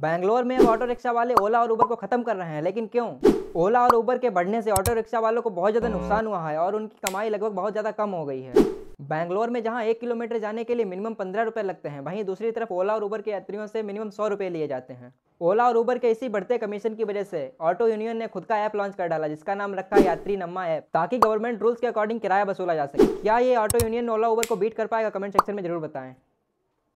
बैंगलोर में अब auto rickshaw वाले ओला और उबर को खत्म कर रहे हैं लेकिन क्यों ओला और उबर के बढ़ने से ऑटो रिक्शा वालों को बहुत ज़्यादा नुकसान हुआ है और उनकी कमाई लगभग बहुत ज़्यादा कम हो गई है बैंगलोर में जहां एक किलोमीटर जाने के लिए मिनिमम पंद्रह रुपये लगते हैं वहीं दूसरी तरफ ओला और उबर के यात्रियों से मिनिमम सौ रुपये लिए जाते हैं ओला और उबर के इसी बढ़ते कमीशन की वजह से ऑटो यूनियन ने खुद का ऐप लॉन्च कर डाला जिसका नाम रखा यात्री नम्मा ऐप ताकि गवर्नमेंट रूल्स के अकॉर्डिंग किराया वसूला जा सके क्या ये ऑटो यूनियन ओला उबर को बीट कर पाएगा कमेंट सेक्शन में जरूर बताएं